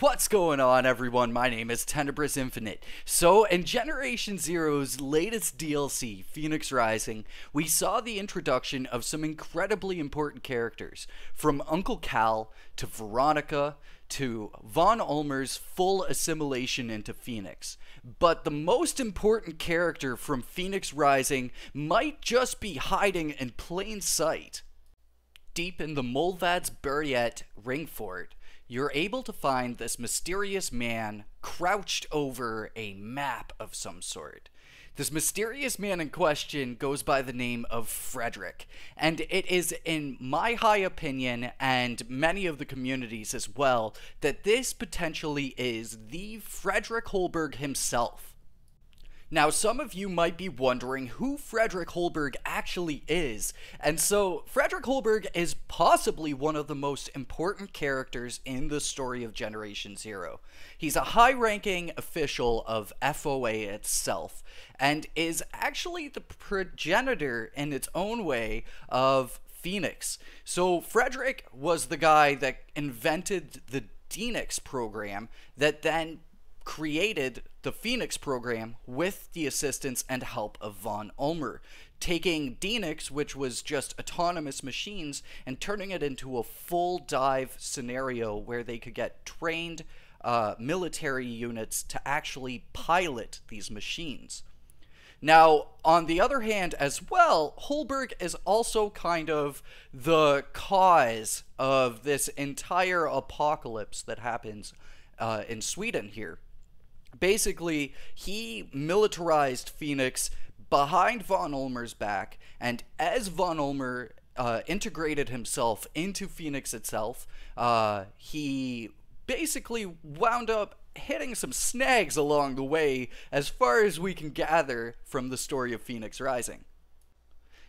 What's going on, everyone? My name is Tenebris Infinite. So, in Generation Zero's latest DLC, Phoenix Rising, we saw the introduction of some incredibly important characters, from Uncle Cal to Veronica to Von Ulmer's full assimilation into Phoenix. But the most important character from Phoenix Rising might just be hiding in plain sight deep in the Molvad's Buryat Ringfort, you're able to find this mysterious man crouched over a map of some sort. This mysterious man in question goes by the name of Frederick, and it is, in my high opinion, and many of the communities as well, that this potentially is the Frederick Holberg himself. Now, some of you might be wondering who Frederick Holberg actually is, and so Frederick Holberg is possibly one of the most important characters in the story of Generation Zero. He's a high ranking official of FOA itself, and is actually the progenitor in its own way of Phoenix. So, Frederick was the guy that invented the Phoenix program that then created the Phoenix program with the assistance and help of Von Ulmer, taking Denix, which was just autonomous machines, and turning it into a full dive scenario where they could get trained uh, military units to actually pilot these machines. Now, on the other hand, as well, Holberg is also kind of the cause of this entire apocalypse that happens uh, in Sweden here basically he militarized Phoenix behind von Ulmer's back, and as von Ulmer uh, integrated himself into Phoenix itself, uh, he basically wound up hitting some snags along the way, as far as we can gather from the story of Phoenix Rising.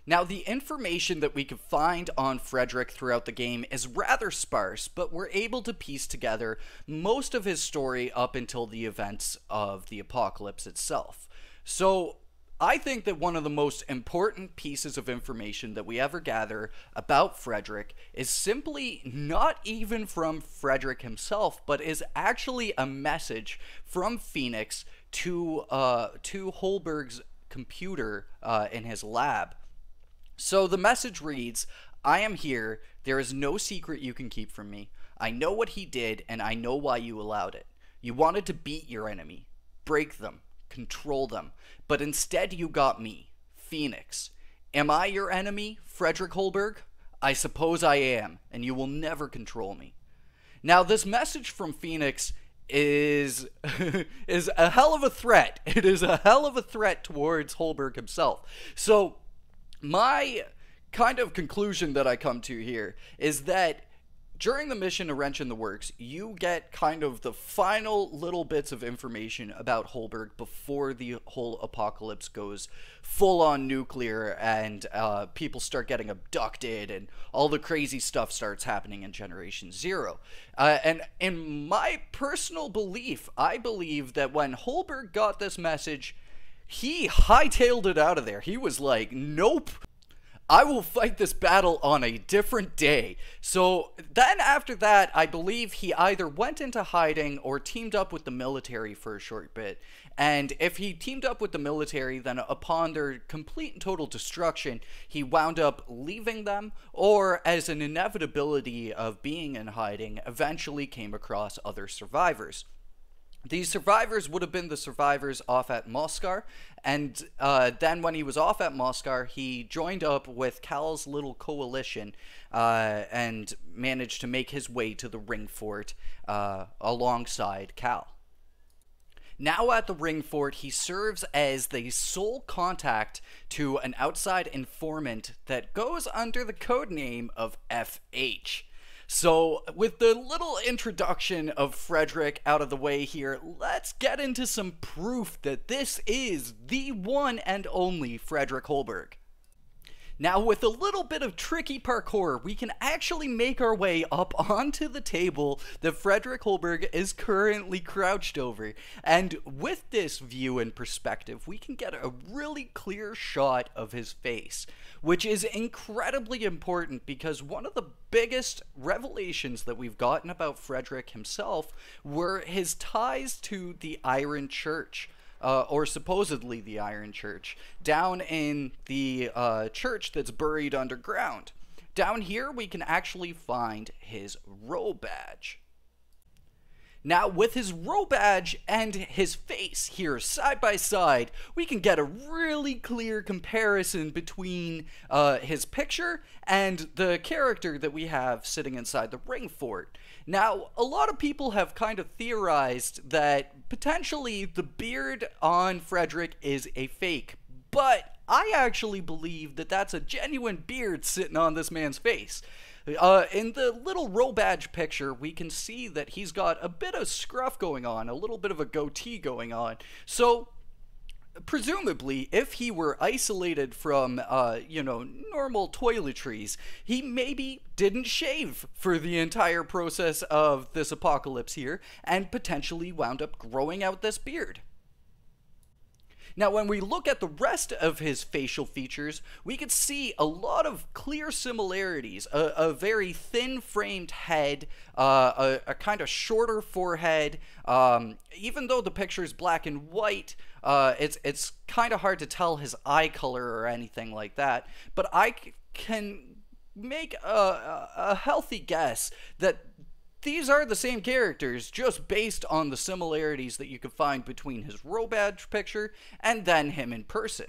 Now, the information that we could find on Frederick throughout the game is rather sparse, but we're able to piece together most of his story up until the events of the apocalypse itself. So, I think that one of the most important pieces of information that we ever gather about Frederick is simply not even from Frederick himself, but is actually a message from Phoenix to uh, to Holberg's computer uh, in his lab so the message reads I am here. There is no secret you can keep from me. I know what he did, and I know why you allowed it. You wanted to beat your enemy, break them, control them, but instead you got me, Phoenix. Am I your enemy, Frederick Holberg? I suppose I am, and you will never control me. Now, this message from Phoenix is is a hell of a threat. It is a hell of a threat towards Holberg himself. So my kind of conclusion that I come to here is that during the mission to wrench in the works you get kind of the final little bits of information about holberg before the whole apocalypse goes full on nuclear and uh, people start getting abducted and all the crazy stuff starts happening in generation zero uh, and in my personal belief i believe that when holberg got this message he hightailed it out of there. He was like, nope. I will fight this battle on a different day. So then, after that, I believe he either went into hiding or teamed up with the military for a short bit. And if he teamed up with the military, then upon their complete and total destruction, he wound up leaving them, or as an inevitability of being in hiding, eventually came across other survivors the survivors would have been the survivors off at Moscar. And uh, then when he was off at Moscar, he joined up with Cal's little coalition uh, and managed to make his way to the Ring Fort uh, alongside Cal. Now at the Ring Fort, he serves as the sole contact to an outside informant that goes under the codename of FH. So, with the little introduction of Frederick out of the way here, let's get into some proof that this is the one and only Frederick Holberg. Now, with a little bit of tricky parkour, we can actually make our way up onto the table that Frederick Holberg is currently crouched over. And with this view and perspective, we can get a really clear shot of his face, which is incredibly important because one of the biggest revelations that we've gotten about Frederick himself were his ties to the Iron Church uh, or supposedly the Iron Church, down in the uh, church that's buried underground. Down here, we can actually find his row badge. Now, with his robe badge and his face here side by side, we can get a really clear comparison between uh, his picture and the character that we have sitting inside the ring fort. Now, a lot of people have kind of theorized that potentially the beard on Frederick is a fake, but I actually believe that that's a genuine beard sitting on this man's face. Uh, in the little row badge picture, we can see that he's got a bit of scruff going on, a little bit of a goatee going on. So presumably if he were isolated from uh, you know normal toiletries he maybe didn't shave for the entire process of this apocalypse here and potentially wound up growing out this beard now, when we look at the rest of his facial features, we could see a lot of clear similarities. A, a very thin framed head, uh, a, a, kind of shorter forehead. Um, even though the picture is black and white, uh, it's, it's kind of hard to tell his eye color or anything like that. But I can make a, a healthy guess that these are the same characters, just based on the similarities that you could find between his badge picture and then him in person.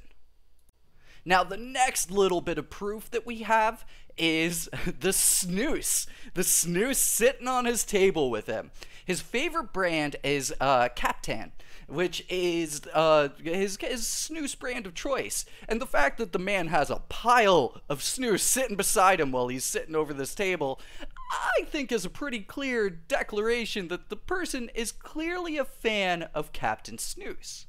Now, the next little bit of proof that we have is the snooze. The snooze sitting on his table with him. His favorite brand is uh, Captan, which is uh, his, his snooze brand of choice. And the fact that the man has a pile of snooze sitting beside him while he's sitting over this table, I think is a pretty clear declaration that the person is clearly a fan of Captain Snooze.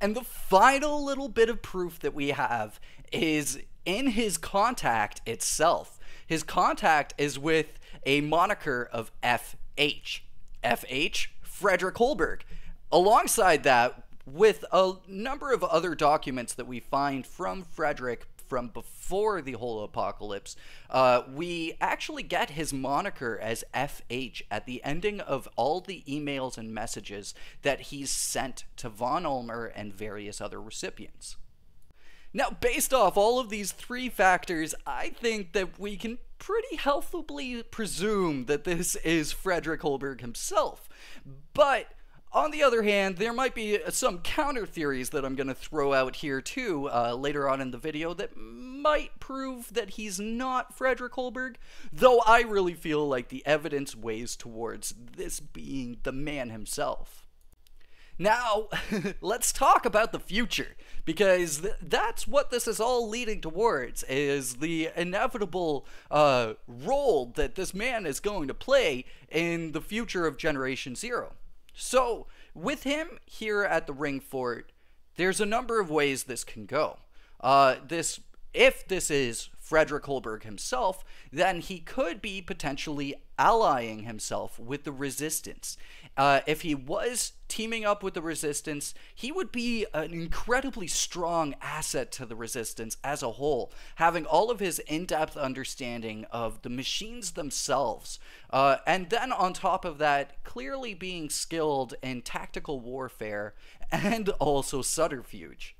And the final little bit of proof that we have is in his contact itself. His contact is with a moniker of FH. FH, Frederick Holberg. Alongside that, with a number of other documents that we find from Frederick from before the whole apocalypse, uh, we actually get his moniker as FH at the ending of all the emails and messages that he's sent to Von Ulmer and various other recipients. Now, based off all of these three factors, I think that we can pretty healthily presume that this is Frederick Holberg himself. But on the other hand, there might be uh, some counter theories that I'm going to throw out here too uh, later on in the video that might prove that he's not Frederick Holberg, though I really feel like the evidence weighs towards this being the man himself. Now, let's talk about the future because th that's what this is all leading towards is the inevitable uh, role that this man is going to play in the future of Generation Zero. So, with him here at the Ring Fort, there's a number of ways this can go. Uh, this, if this is Frederick Holberg himself, then he could be potentially allying himself with the resistance uh, if he was teaming up with the Resistance, he would be an incredibly strong asset to the Resistance as a whole, having all of his in depth understanding of the machines themselves. Uh, and then on top of that, clearly being skilled in tactical warfare and also subterfuge.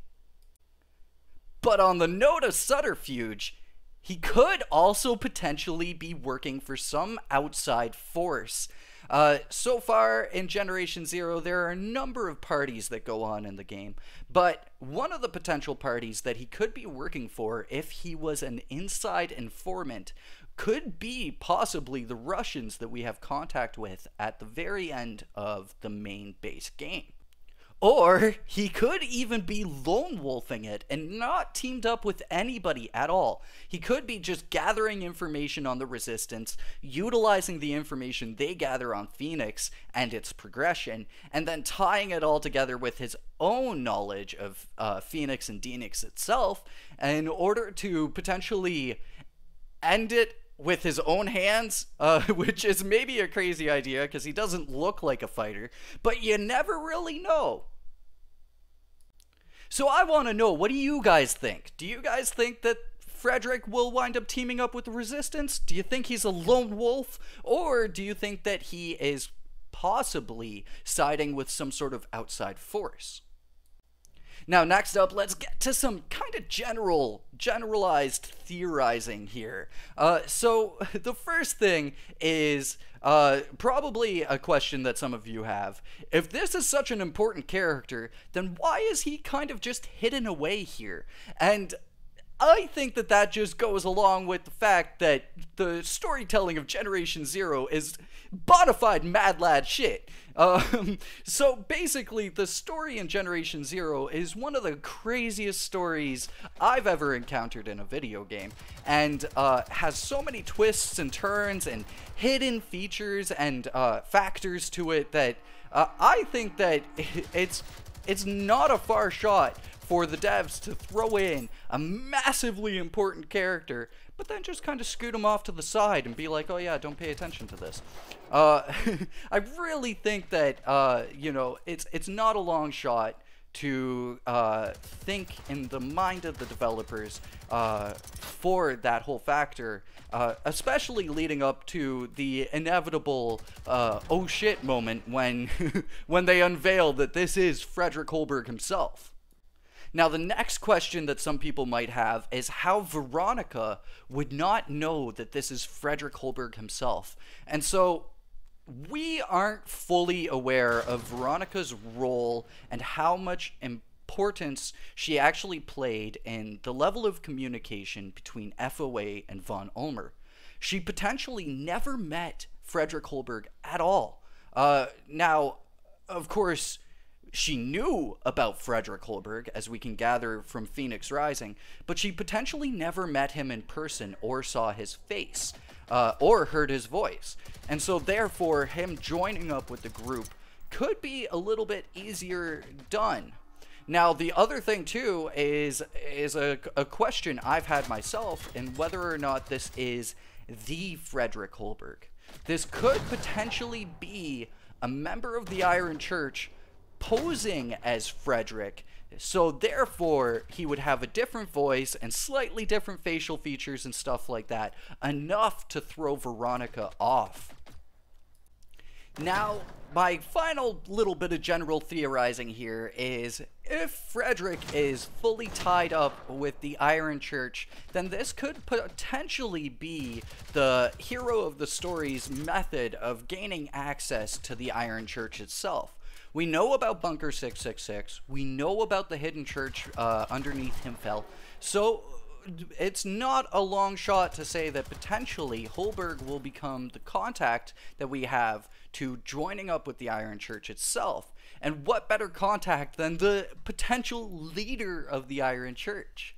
But on the note of subterfuge, he could also potentially be working for some outside force uh, so far in Generation Zero, there are a number of parties that go on in the game, but one of the potential parties that he could be working for if he was an inside informant could be possibly the Russians that we have contact with at the very end of the main base game. Or he could even be lone wolfing it and not teamed up with anybody at all. He could be just gathering information on the resistance, utilizing the information they gather on Phoenix and its progression, and then tying it all together with his own knowledge of uh, Phoenix and Denix itself in order to potentially end it with his own hands, uh, which is maybe a crazy idea because he doesn't look like a fighter, but you never really know. So I want to know, what do you guys think? Do you guys think that Frederick will wind up teaming up with the Resistance? Do you think he's a lone wolf? Or do you think that he is possibly siding with some sort of outside force? Now, next up, let's get to some kind of general, generalized theorizing here. Uh, so, the first thing is uh, probably a question that some of you have. If this is such an important character, then why is he kind of just hidden away here? And I think that that just goes along with the fact that the storytelling of Generation Zero is bona fide Mad Lad shit. Um, so basically, the story in Generation Zero is one of the craziest stories I've ever encountered in a video game, and uh, has so many twists and turns and hidden features and uh, factors to it that uh, I think that it's it's not a far shot for the devs to throw in a massively important character, but then just kind of scoot him off to the side and be like, oh yeah, don't pay attention to this. Uh, I really think that uh, you know it's it's not a long shot to uh, think in the mind of the developers uh, for that whole factor, uh, especially leading up to the inevitable uh, oh shit moment when when they unveil that this is Frederick Holberg himself. Now, the next question that some people might have is how Veronica would not know that this is Frederick Holberg himself. And so we aren't fully aware of Veronica's role and how much importance she actually played in the level of communication between FOA and von Ulmer. She potentially never met Frederick Holberg at all. Uh, now, of course, she knew about Frederick Holberg, as we can gather from Phoenix Rising, but she potentially never met him in person or saw his face uh, or heard his voice. And so therefore, him joining up with the group could be a little bit easier done. Now, the other thing too is is a, a question I've had myself, and whether or not this is the Frederick Holberg. This could potentially be a member of the Iron Church posing as Frederick so therefore, he would have a different voice and slightly different facial features and stuff like that, enough to throw Veronica off. Now, my final little bit of general theorizing here is if Frederick is fully tied up with the Iron Church, then this could potentially be the hero of the story's method of gaining access to the Iron Church itself. We know about Bunker 666. We know about the hidden church uh, underneath him fell. So it's not a long shot to say that potentially Holberg will become the contact that we have to joining up with the Iron Church itself. And what better contact than the potential leader of the Iron Church?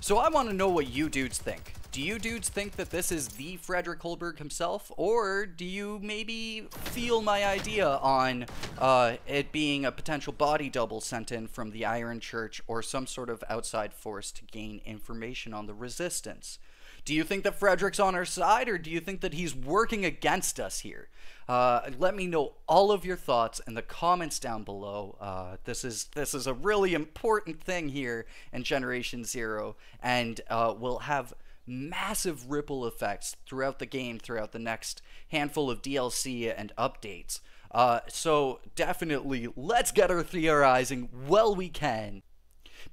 So I want to know what you dudes think. Do you dudes think that this is the Frederick Holberg himself, or do you maybe feel my idea on uh, it being a potential body double sent in from the Iron Church or some sort of outside force to gain information on the resistance? Do you think that Frederick's on our side, or do you think that he's working against us here? Uh, let me know all of your thoughts in the comments down below. Uh, this is this is a really important thing here in Generation Zero, and uh, we'll have massive ripple effects throughout the game, throughout the next handful of DLC and updates. Uh, so definitely, let's get our theorizing well we can.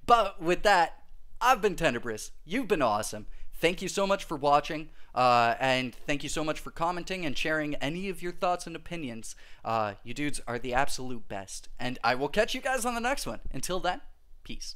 But with that, I've been Tenebris. You've been awesome. Thank you so much for watching, uh, and thank you so much for commenting and sharing any of your thoughts and opinions. Uh, you dudes are the absolute best, and I will catch you guys on the next one. Until then, peace.